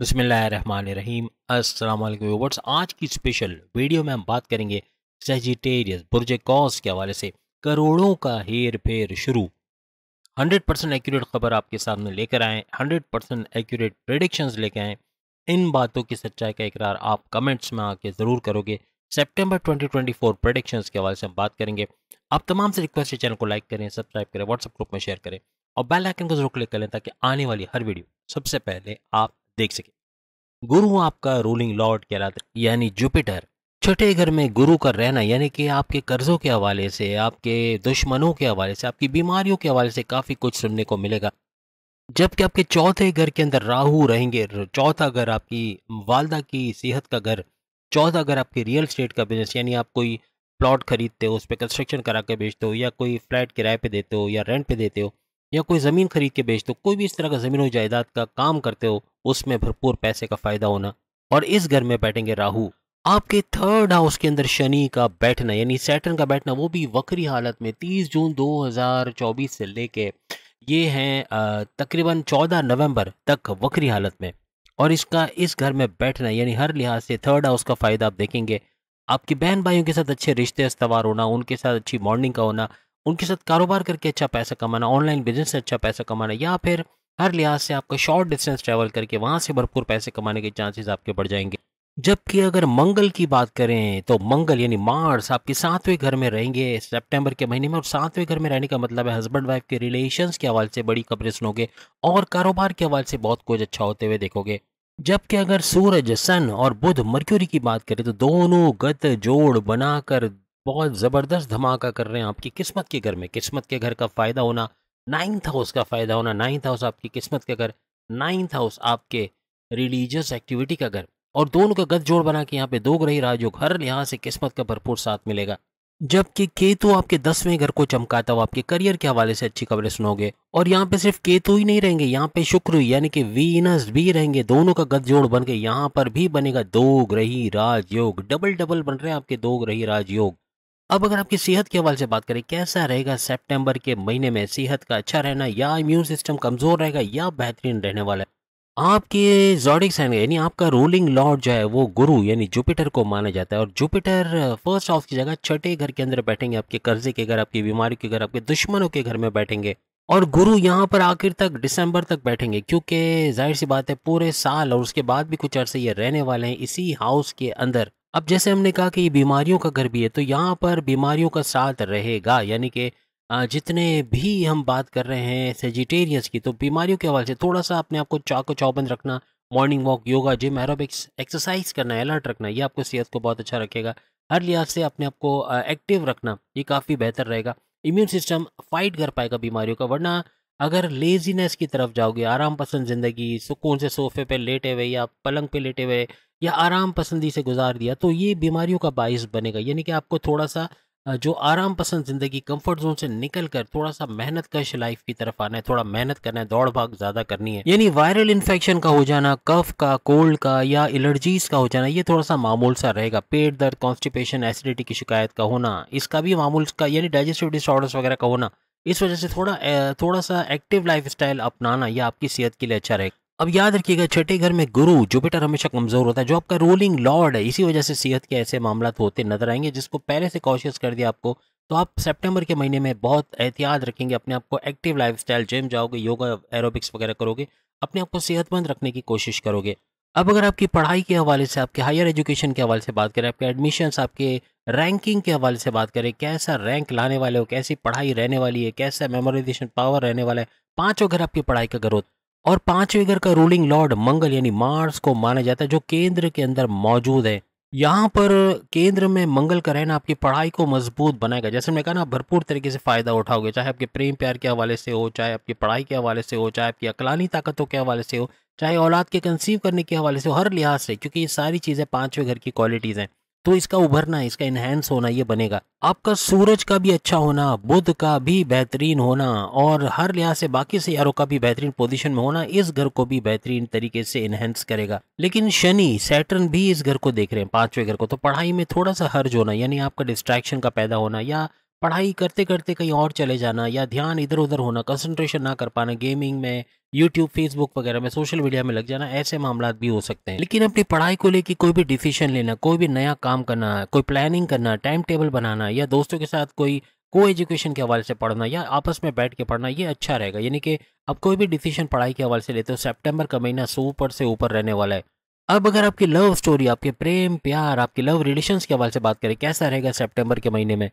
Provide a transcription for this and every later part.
बसमीम अस्सलाम व्यूवर्स आज की स्पेशल वीडियो में हम बात करेंगे सेजिटेरियस बुरज कॉस के हवाले से करोड़ों का हेर फेर शुरू 100 परसेंट एक्यूरेट खबर आपके सामने लेकर आएँ 100 परसेंट एक्यूरेट प्रडिक्शन लेकर आएँ इन बातों की सच्चाई का इकरार आप कमेंट्स में आके ज़रूर करोगे ट्वेंटी 2024 प्रडिक्शन के हवाले से हम बात करेंगे आप तमाम से रिक्वेस्ट है चैनल को लाइक करें सब्सक्राइब करें व्हाट्सअप ग्रुप में शेयर करें और बेल आइकन को जरूर क्लिक करें ताकि आने वाली हर वीडियो सबसे पहले आप देख सकें गुरु आपका रूलिंग लॉर्ड कहलाते यानी जुपिटर छठे घर में गुरु का रहना यानी कि आपके कर्जों के हवाले से आपके दुश्मनों के हवाले से आपकी बीमारियों के हवाले से काफ़ी कुछ सुनने को मिलेगा जबकि आपके चौथे घर के अंदर राहु रहेंगे चौथा घर आपकी वालदा की सेहत का घर चौथा घर आपके रियल स्टेट का बिजनेस यानी आप कोई प्लॉट खरीदते हो उस पर कंस्ट्रक्शन करा के बेचते हो या कोई फ्लैट किराए पे देते हो या रेंट पे देते हो या कोई ज़मीन खरीद के बेचते हो कोई भी इस तरह का ज़मीन और जायदाद का काम करते हो उसमें भरपूर पैसे का फ़ायदा होना और इस घर में बैठेंगे राहु आपके थर्ड हाउस के अंदर शनि का बैठना यानी सैटर्न का बैठना वो भी वक्री हालत में 30 जून 2024 से लेके ये हैं तकरीबन 14 नवंबर तक वक्री हालत में और इसका इस घर में बैठना यानी हर लिहाज से थर्ड हाउस का फ़ायदा आप देखेंगे आपकी बहन भाइयों के साथ अच्छे रिश्ते अस्तावार होना उनके साथ अच्छी मॉर्निंग का होना उनके साथ कारोबार करके अच्छा पैसा कमाना ऑनलाइन बिजनेस से अच्छा पैसा कमाना या फिर हर लिहाज से आपका शॉर्ट डिस्टेंस ट्रैवल करके वहाँ से भरपूर पैसे कमाने के चांसेस आपके बढ़ जाएंगे जबकि अगर मंगल की बात करें तो मंगल यानी मार्स आपके सातवें घर में रहेंगे सितंबर के महीने में और सातवें घर में रहने का मतलब है हस्बैंड वाइफ के रिलेशंस के हवाले से बड़ी खबरें सुनोगे और कारोबार के हवाले से बहुत कुछ अच्छा होते हुए देखोगे जबकि अगर सूरज सन और बुध मर्क्यूरी की बात करें तो दोनों गत जोड़ बनाकर बहुत ज़बरदस्त धमाका कर रहे हैं आपकी किस्मत के घर में किस्मत के घर का फ़ायदा होना नाइन्थ हाउस का फ़ायदा होना नाइन्थ हाउस आपकी किस्मत का घर नाइन्थ हाउस आपके रिलीजियस एक्टिविटी का घर और दोनों का गत जोड़ बना के यहाँ पे दो ग्रही राजयोग हर यहाँ से किस्मत का भरपूर साथ मिलेगा जबकि केतु आपके दसवें घर को चमकाता हुआ आपके करियर के हवाले से अच्छी खबरें सुनोगे और यहाँ पे सिर्फ केतु ही नहीं रहेंगे यहाँ पे शुक्र यानी कि वीनस भी रहेंगे दोनों का गतजोड़ बन के यहाँ पर भी बनेगा दो ग्रही राजयोग डबल डबल बन रहे हैं आपके दो ग्रही राजयोग अब अगर आपकी सेहत के हवाले से बात करें कैसा रहेगा सितंबर के महीने में सेहत का अच्छा रहना या इम्यून सिस्टम कमज़ोर रहेगा या बेहतरीन रहने वाला है आपके जॉडिक साइन यानी आपका रूलिंग लॉर्ड जो है वो गुरु यानी जुपिटर को माना जाता है और जुपिटर फर्स्ट हाउस की जगह छठे घर के अंदर बैठेंगे आपके कर्जे के घर आपकी बीमारी के घर आपके दुश्मनों के घर में बैठेंगे और गुरु यहाँ पर आखिर तक दिसंबर तक बैठेंगे क्योंकि जाहिर सी बात है पूरे साल और उसके बाद भी कुछ अरसे ये रहने वाले हैं इसी हाउस के अंदर अब जैसे हमने कहा कि ये बीमारियों का घर भी है तो यहाँ पर बीमारियों का साथ रहेगा यानी कि जितने भी हम बात कर रहे हैं सेजिटेरियंस की तो बीमारियों के हवाले से थोड़ा सा अपने आप को चाको चौबंद रखना morning walk yoga gym aerobics exercise करना अलर्ट रखना ये आपको सेहत को बहुत अच्छा रखेगा हर लिहाज से अपने आप को एक्टिव रखना ये काफ़ी बेहतर रहेगा इम्यून सिस्टम फाइट कर पाएगा बीमारियों का वरना अगर लेजीनेस की तरफ जाओगे आराम पसंद ज़िंदगी सुकून से सोफे पे लेटे हुए या पलंग पे लेटे हुए या आराम पसंदी से गुजार दिया तो ये बीमारियों का बायस बनेगा यानी कि आपको थोड़ा सा जो आराम पसंद ज़िंदगी कंफर्ट जोन से निकल कर थोड़ा सा मेहनत कश लाइफ की तरफ आना है थोड़ा मेहनत करना है दौड़ भाग ज़्यादा करनी है यानी वायरल इन्फेक्शन का हो जाना कफ का कोल्ड का या एलर्जीज़ का हो जाना ये थोड़ा सा मामूल सा रहेगा पेट दर्द कॉन्स्टिपेशन एसिडिटी की शिकायत का होना इसका भी मामूल का यानी डाइजेस्टिव डिसऑर्डर्स वगैरह का होना इस वजह से थोड़ा थोड़ा सा एक्टिव स्टाइल अपनाना यह आपकी सेहत के लिए अच्छा रहेगा अब याद रखिएगा छठे घर में गुरु जुपिटर हमेशा कमजोर होता है जो आपका रूलिंग लॉर्ड है इसी वजह से सेहत के ऐसे मामला तो होते नजर आएंगे जिसको पहले से कॉशियस कर दिया आपको तो आप सितंबर के महीने में बहुत एहतियात रखेंगे अपने आप को एक्टिव लाइफस्टाइल जिम जाओगे योगा एरोबिक्स वगैरह करोगे अपने आप को सेहतमंद रखने की कोशिश करोगे अब अगर आपकी पढ़ाई के हवाले से आपके हायर एजुकेशन के हवाले से बात करें आपके एडमिशन्स आपके रैंकिंग के हवाले से बात करें कैसा रैंक लाने वाले हो कैसी पढ़ाई रहने वाली है कैसा मेमोराइजेशन पावर रहने वाला है पाँचों घर आपकी पढ़ाई का ग्रोथ और पाँचवें घर का रूलिंग लॉर्ड मंगल यानी मार्स को माना जाता है जो केंद्र के अंदर मौजूद है यहाँ पर केंद्र में मंगल का रहना आपकी पढ़ाई को मजबूत बनाएगा जैसे मैंने कहा ना भरपूर तरीके से फ़ायदा उठाओगे चाहे आपके प्रेम प्यार के हवाले से हो चाहे आपकी पढ़ाई के हवाले से हो चाहे आपकी अकलानी ताकतों के हवाले से हो चाहे औलाद के कंसीव करने के हवाले से हर लिहाज से क्योंकि ये सारी चीज़ें पाँचवें घर की क्वालिटीज़ हैं तो इसका उभरना इसका इन्हेंस होना ये बनेगा आपका सूरज का भी अच्छा होना बुध का भी बेहतरीन होना और हर लिहाज से बाकी सियारों का भी बेहतरीन पोजीशन में होना इस घर को भी बेहतरीन तरीके से इन्हेंस करेगा लेकिन शनि सैटर्न भी इस घर को देख रहे हैं पांचवें घर को तो पढ़ाई में थोड़ा सा हर्ज होना यानी आपका डिस्ट्रैक्शन का पैदा होना या पढ़ाई करते करते कहीं और चले जाना या ध्यान इधर उधर होना कंसंट्रेशन ना कर पाना गेमिंग में यूट्यूब फेसबुक वगैरह में सोशल मीडिया में लग जाना ऐसे मामला भी हो सकते हैं लेकिन अपनी पढ़ाई को लेकर कोई भी डिसीजन लेना कोई भी नया काम करना कोई प्लानिंग करना टाइम टेबल बनाना या दोस्तों के साथ कोई को एजुकेशन के हवाले से पढ़ना या आपस में बैठ के पढ़ना ये अच्छा रहेगा यानी कि आप कोई भी डिसीजन पढ़ाई के हवाले से लेते हो सेप्टेम्बर का महीना सुपर से ऊपर रहने वाला है अब अगर आपकी लव स्टोरी आपके प्रेम प्यार आपके लव रिलेशंस के हवाले से बात करें कैसा रहेगा सेप्टेम्बर के महीने में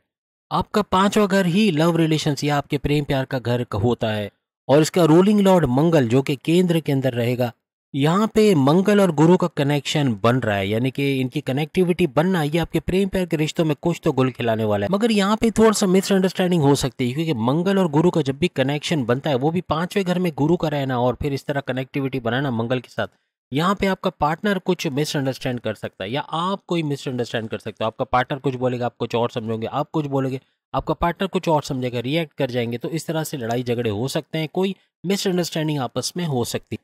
आपका पांचवा घर ही लव रिलेशन या आपके प्रेम प्यार का घर होता है और इसका रूलिंग लॉर्ड मंगल जो कि केंद्र के अंदर रहेगा यहाँ पे मंगल और गुरु का कनेक्शन बन रहा है यानी कि इनकी कनेक्टिविटी बनना ये आपके प्रेम प्यार के रिश्तों में कुछ तो गुल खिलाने वाला है मगर यहाँ पे थोड़ा सा मिसअंडरस्टैंडिंग हो सकती है क्योंकि मंगल और गुरु का जब भी कनेक्शन बनता है वो भी पांचवें घर में गुरु का रहना और फिर इस तरह कनेक्टिविटी बनाना मंगल के साथ यहाँ पे आपका पार्टनर कुछ मिसअंडरस्टैंड कर सकता है या आप कोई मिसअंडरस्टैंड कर सकते हो आपका पार्टनर कुछ बोलेगा आप कुछ और समझोगे आप कुछ बोलोगे आपका पार्टनर कुछ और समझेगा रिएक्ट कर जाएंगे तो इस तरह से लड़ाई झगड़े हो सकते हैं कोई मिसअंडरस्टैंडिंग आपस में हो सकती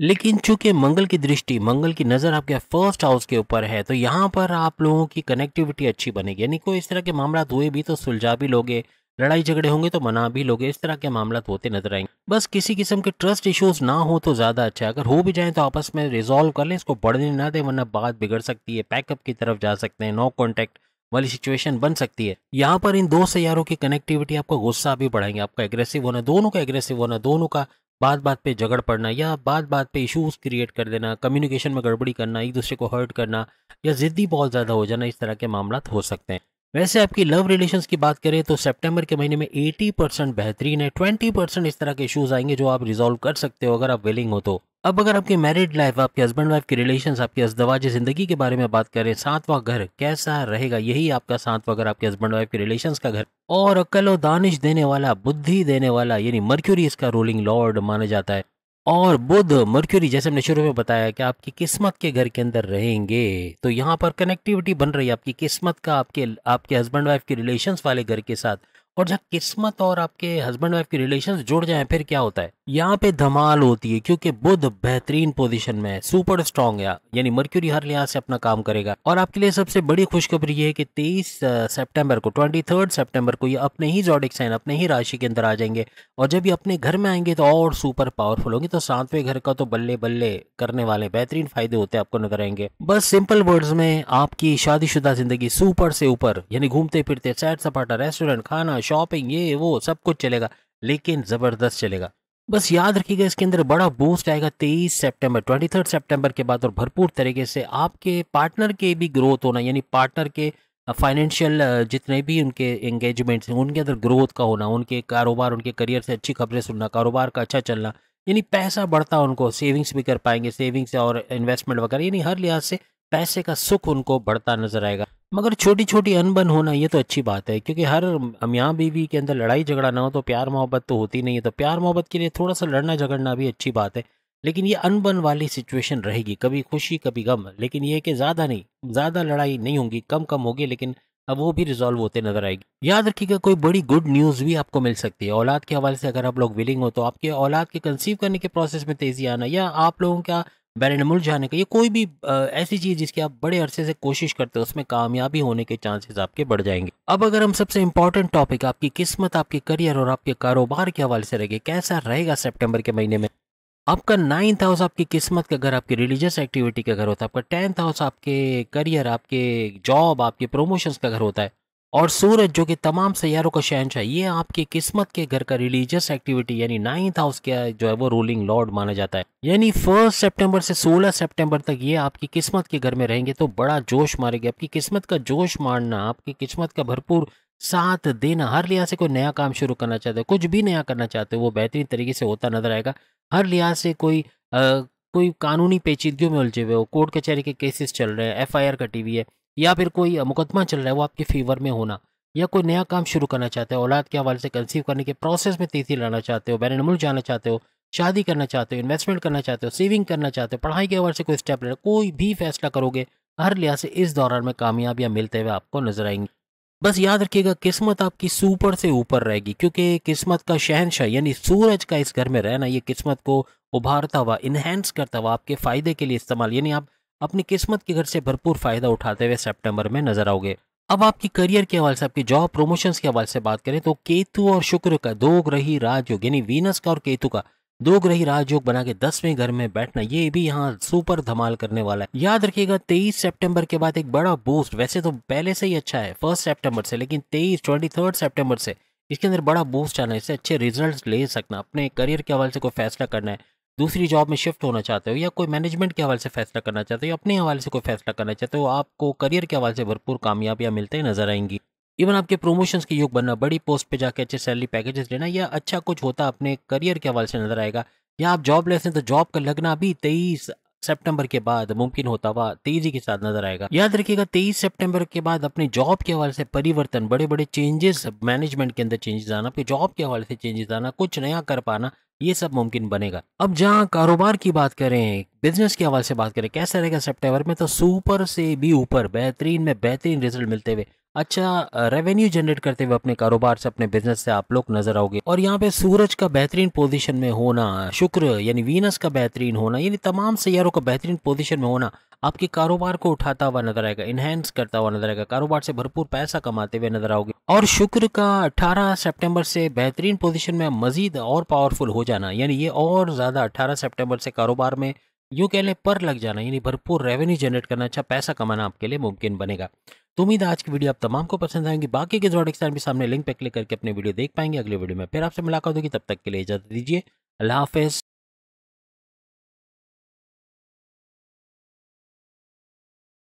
लेकिन चूंकि मंगल की दृष्टि मंगल की नज़र आपके फर्स्ट हाउस के ऊपर है तो यहाँ पर आप लोगों की कनेक्टिविटी अच्छी बनेगी यानी कोई इस तरह के मामला हुए भी तो सुलझा भी लोगे लड़ाई झगड़े होंगे तो मना भी लोगे इस तरह के मामला होते नजर आएंगे बस किसी किस्म के ट्रस्ट इश्यूज ना हो तो ज़्यादा अच्छा है अगर हो भी जाए तो आपस में रिजोल्व कर लें इसको बढ़ने ना दें वरना बात बिगड़ सकती है पैकअप की तरफ जा सकते हैं नो कॉन्टेक्ट वाली सिचुएशन बन सकती है यहाँ पर इन दो सैयारों की कनेक्टिविटी आपका गुस्सा भी बढ़ाएंगे आपका एग्रेसिव होना दोनों का एग्रेसिव होना दोनों का बात बात पे झगड़ पड़ना या बात बात पे इश्यूज क्रिएट कर देना कम्युनिकेशन में गड़बड़ी करना एक दूसरे को हर्ट करना या ज़िद्दी बहुत ज़्यादा हो जाना इस तरह के मामला हो सकते हैं वैसे आपकी लव रिलेशंस की बात करें तो सितंबर के महीने में 80 परसेंट बेहतरीन है 20 परसेंट इस तरह के इश्यूज आएंगे जो आप रिजोल्व कर सकते हो अगर आप विलिंग हो तो अब अगर आपकी मैरिड लाइफ आपके हस्बैंड वाइफ की रिलेशन आपके अजदवाज जिंदगी के बारे में बात करें सातवां घर कैसा रहेगा यही आपका सातवां घर आपके हस्बैंड वाइफ के रिलेशन का घर और अकल और दानिश देने वाला बुद्धि देने वाला यानी मर्क्यूरी इसका रूलिंग लॉर्ड माना जाता है और बुध मर्क्यूरी जैसे हमने शुरू में बताया कि आपकी किस्मत के घर के अंदर रहेंगे तो यहाँ पर कनेक्टिविटी बन रही है आपकी किस्मत का आपके आपके हस्बैंड वाइफ के रिलेशंस वाले घर के साथ और जब किस्मत और आपके हस्बैंड वाइफ की रिलेशन जुड़ जाए फिर क्या होता है यहाँ पे धमाल होती है क्योंकि बुध बेहतरीन पोजीशन में है सुपर स्ट्रॉन्ग है यानी मर्क्यूरी हर लिहाज से अपना काम करेगा और आपके लिए सबसे बड़ी खुशखबरी है कि तेईस सेप्टेम्बर को ट्वेंटी थर्ड सेप्टेम्बर को ये अपने ही जॉडिक साइन अपने ही राशि के अंदर आ जाएंगे और जब ये अपने घर में आएंगे तो और सुपर पावरफुल होंगे तो सातवें घर का तो बल्ले बल्ले करने वाले बेहतरीन फायदे होते हैं आपको नजर आएंगे बस सिंपल वर्ड्स में आपकी शादीशुदा जिंदगी सुपर से ऊपर यानी घूमते फिरते सैर सपाटा रेस्टोरेंट खाना शॉपिंग ये वो सब कुछ चलेगा लेकिन ज़बरदस्त चलेगा बस याद रखिएगा इसके अंदर बड़ा बूस्ट आएगा तेईस सितंबर 23 सितंबर के बाद और भरपूर तरीके से आपके पार्टनर के भी ग्रोथ होना यानी पार्टनर के फाइनेंशियल जितने भी उनके एंगेजमेंट्स हैं उनके अंदर ग्रोथ का होना उनके कारोबार उनके करियर से अच्छी खबरें सुनना कारोबार का अच्छा चलना यानी पैसा बढ़ता उनको सेविंग्स भी कर पाएंगे सेविंग्स और इन्वेस्टमेंट वगैरह यानी हर लिहाज से पैसे का सुख उनको बढ़ता नजर आएगा मगर छोटी छोटी अनबन होना ये तो अच्छी बात है क्योंकि हर मियाँ बीवी के अंदर लड़ाई झगड़ा ना हो तो प्यार मोहब्बत तो होती नहीं है तो प्यार मोहब्बत के लिए थोड़ा सा लड़ना झगड़ना भी अच्छी बात है लेकिन ये अनबन वाली सिचुएशन रहेगी कभी खुशी कभी गम लेकिन ये कि ज़्यादा नहीं ज़्यादा लड़ाई नहीं होगी कम कम होगी लेकिन अब वो भी रिजॉल्व होते नजर आएगी याद रखिएगा कोई बड़ी गुड न्यूज़ भी आपको मिल सकती है औलाद के हवाले से अगर आप लोग विलिंग हो तो आपके औलाद के कंसीव करने के प्रोसेस में तेज़ी आना या आप लोगों का बैरन मुल्क जाने का ये कोई भी ऐसी चीज़ जिसकी आप बड़े अरसे से कोशिश करते हो उसमें कामयाबी होने के चांसेस आपके बढ़ जाएंगे अब अगर हम सबसे इंपॉर्टेंट टॉपिक आपकी किस्मत आपके करियर और आपके कारोबार के हवाले से रहेगी कैसा रहेगा सेप्टेम्बर के महीने में आपका नाइन्थ हाउस आपकी किस्मत का घर आपकी रिलीजियस एक्टिविटी का घर होता है आपका टेंथ हाउस आपके करियर आपके जॉब आपके प्रोमोशंस का घर होता है और सूरज जो कि तमाम सैारों का शहन शहनशाह ये आपकी किस्मत के घर का रिलीजियस एक्टिविटी यानी नाइन्थ हाउस का जो है वो रूलिंग लॉर्ड माना जाता है यानी फर्स्ट सितंबर से सोलह सितंबर तक ये आपकी किस्मत के घर में रहेंगे तो बड़ा जोश मारेंगे आपकी किस्मत का जोश मारना आपकी किस्मत का भरपूर साथ देना हर लिहाज से कोई नया काम शुरू करना चाहते हो कुछ भी नया करना चाहते हो वो बेहतरीन तरीके से होता नजर आएगा हर लिहाज से कोई आ, कोई कानूनी पेचीदगियों में उलझे हुए हो कोर्ट कचहरी के केसेस चल रहे हैं एफ कटी हुई है या फिर कोई मुकदमा चल रहा है वो आपके फेवर में होना या कोई नया काम शुरू करना चाहते हो औलाद के हवाले से कंसीव करने के प्रोसेस में तेजी लाना चाहते हो बैन मुल्क जाना चाहते हो शादी करना चाहते हो इन्वेस्टमेंट करना चाहते हो सेविंग करना चाहते हो पढ़ाई के हवाले से कोई स्टेप लेना कोई भी फैसला करोगे हर लिहाज से इस दौरान में कामयाबियाँ मिलते हुए आपको नजर आएंगी बस याद रखिएगा किस्मत आपकी सुपर से ऊपर रहेगी क्योंकि किस्मत का शहनशाह यानी सूरज का इस घर में रहना ये किस्मत को उभारता हुआ इन्हेंस करता हुआ आपके फ़ायदे के लिए इस्तेमाल यानी आप अपनी किस्मत के घर से भरपूर फायदा उठाते हुए सेप्टेम्बर में नजर आओगे अब आपकी करियर के हवाले से आपकी जॉब प्रोमोशन के हवाले से बात करें तो केतु और शुक्र का दो ग्रही राजयोग यानी वीनस का और केतु का दो ग्रही राजयोग बना के दसवें घर में बैठना ये भी यहाँ सुपर धमाल करने वाला है याद रखिएगा 23 सितंबर के बाद एक बड़ा बूस्ट वैसे तो पहले से ही अच्छा है फर्स्ट सितंबर से लेकिन 23 थर्ड सितंबर से इसके अंदर बड़ा बूस्ट आना इससे अच्छे रिजल्ट ले सकना अपने करियर के हवाले से कोई फैसला करना है दूसरी जॉब में शिफ्ट होना चाहते हो या कोई मैनेजमेंट के हवाले से फैसला करना चाहते हो या अपने हवाले से कोई फैसला करना चाहते हो आपको करियर के हवाले से भरपूर कामयाबियाँ मिलते हैं नजर आएंगी इवन आपके प्रमोशंस के योग बनना बड़ी पोस्ट पे जाके अच्छे सैलरी पैकेजेस लेना या अच्छा कुछ होता अपने करियर के हवाले से नजर आएगा या आप जॉब लेते हैं तो जॉब का लगना भी तेईस सितंबर के बाद मुमकिन होता हुआ तेजी के साथ नजर आएगा याद रखिएगा तेईस सितंबर के बाद अपने जॉब के हवाले से परिवर्तन बड़े बड़े चेंजेस मैनेजमेंट के अंदर चेंजेस आना जॉब के हवाले से चेंजेस आना कुछ नया कर पाना ये सब मुमकिन बनेगा अब जहाँ कारोबार की बात करें बिजनेस के हवाले से बात करें कैसा रहेगा सेप्टेम्बर में तो सुपर से भी ऊपर बेहतरीन में बेहतरीन रिजल्ट मिलते हुए अच्छा रेवेन्यू जनरेट करते हुए अपने कारोबार से अपने बिजनेस से आप लोग नजर आओगे और यहाँ पे सूरज का बेहतरीन पोजीशन में होना शुक्र यानी वीनस का बेहतरीन होना यानी तमाम सैयारों का बेहतरीन पोजीशन में होना आपके कारोबार को उठाता हुआ नजर आएगा इनहेंस करता हुआ नजर आएगा कारोबार से भरपूर पैसा कमाते हुए नजर आओगे और शुक्र का अठारह सेप्टेम्बर से बेहतरीन पोजिशन में मजीद और पावरफुल हो जाना यानी ये और ज्यादा अट्ठारह सेप्टेम्बर से कारोबार में यूँ कह लें पर लग जाना यानी भरपूर रेवेन्यू जनरेट करना अच्छा पैसा कमाना आपके लिए मुमकिन बनेगा तो उम्मीद है आज की वीडियो आप तमाम को पसंद आएंगी बाकी के स्टार भी सामने लिंक पर क्लिक करके अपने वीडियो देख पाएंगे अगले वीडियो में फिर आपसे मुलाकात होगी तब तक के लिए इजाजत दीजिए अल्लाह हाफिज़